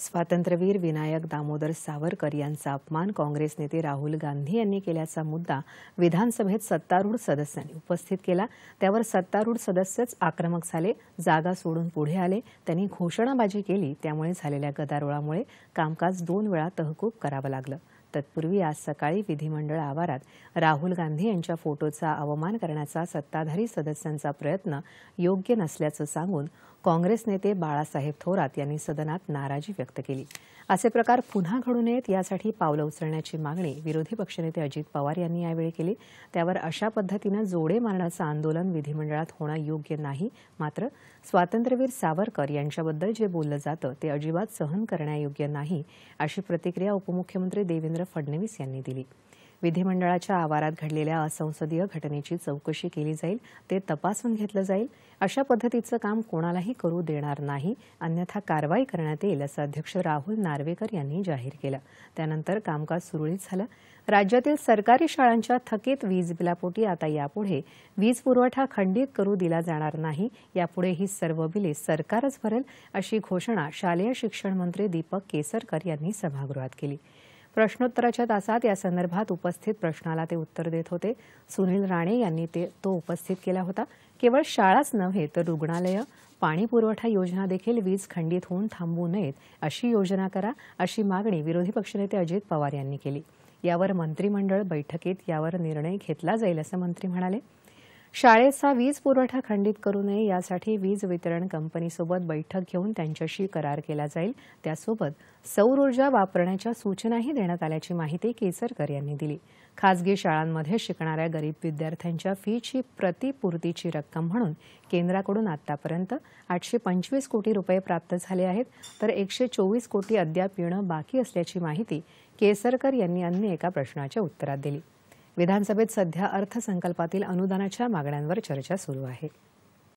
स्वातंत्र्यवीर विनायक दामोदर सावरकर यांचा अपमान काँग्रेस नेते राहुल गांधी यांनी केल्याचा मुद्दा विधानसभेत सत्तारूढ सदस्यांनी उपस्थित केला त्यावर सत्तारूढ सदस्यच आक्रमक झाले जागा सोडून पुढे आले त्यांनी घोषणाबाजी केली त्यामुळे झालेल्या गदारोळामुळे कामकाज दोन वेळा तहकूब करावं लागलं तत्पूर्वी आज सकाळी विधिमंडळ आवारात राहुल गांधी यांच्या फोटोचा अवमान करण्याचा सत्ताधारी सदस्यांचा प्रयत्न योग्य नसल्याचं सांगून काँग्रेस नेते बाळासाहेब थोरात यांनी सदनात नाराजी व्यक्त केली असे प्रकार पुन्हा घडू नयेत यासाठी पावलं उचलण्याची मागणी विरोधी पक्षनेते अजित पवार यांनी यावेळी केली त्यावर अशा पद्धतीनं जोडे मारण्याचं आंदोलन विधिमंडळात होणं योग्य नाही मात्र स्वातंत्र्यवीर सावरकर यांच्याबद्दल जे बोललं जातं ते अजिबात सहन करण्यायोग्य नाही अशी प्रतिक्रिया उपमुख्यमंत्री देवेंद्र देवेंद्र फडणवीस यांनी दिली विधिमंडळाच्या आवारात घडलेल्या असंसदीय घटनेची चौकशी केली जाईल ते तपासून घेतलं जाईल अशा पद्धतीचं काम कोणालाही करू देणार नाही अन्यथा कारवाई करण्यात येईल असं अध्यक्ष राहुल नार्वेकर यांनी जाहीर केलं त्यानंतर कामकाज सुरळीत झालं राज्यातील सरकारी शाळांच्या थकीत वीज बिलापोटी आता यापुढे वीज पुरवठा खंडित करू दिला जाणार नाही यापुढे ही सर्व बिले सरकारच भरेल अशी घोषणा शालेय शिक्षण मंत्री दीपक केसरकर यांनी सभागृहात केली प्रश्नोत्तराच्या तासात यासंदर्भात उपस्थित प्रश्नाला ते उत्तर देत होते सुनील राणे यांनी ते तो उपस्थित केला होता केवळ शाळाच नव्हे तर रुग्णालयं पाणी पुरवठा योजना देखील वीज खंडित होऊन थांबू नयेत अशी योजना करा अशी मागणी विरोधी पक्षनेते अजित पवार यांनी केली यावर मंत्रिमंडळ बैठकीत यावर निर्णय घेतला जाईल असं मंत्री म्हणाले शाळेचा वीज पुरवठा खंडित करू नये यासाठी वीज वितरण कंपनीसोबत बैठक घेऊन त्यांच्याशी करार केला जाईल त्यासोबत सौर ऊर्जा वापरण्याच्या सूचनाही देण्यात आल्याची माहिती केसरकर यांनी दिली खासगी शाळांमध्ये शिकणाऱ्या गरीब विद्यार्थ्यांच्या फीची प्रतिपूर्तीची रक्कम म्हणून केंद्राकडून आतापर्यंत आठशे पंचवीस कोटी रुपये प्राप्त झाले आहेत तर एकशे चोवीस कोटी अद्याप येणं बाकी असल्याची माहिती केसरकर यांनी अन्य एका प्रश्नाच्या उत्तरात दिली विधानसभेत सध्या अर्थसंकल्पातील अनुदानाच्या मागण्यांवर चर्चा सुरू आहे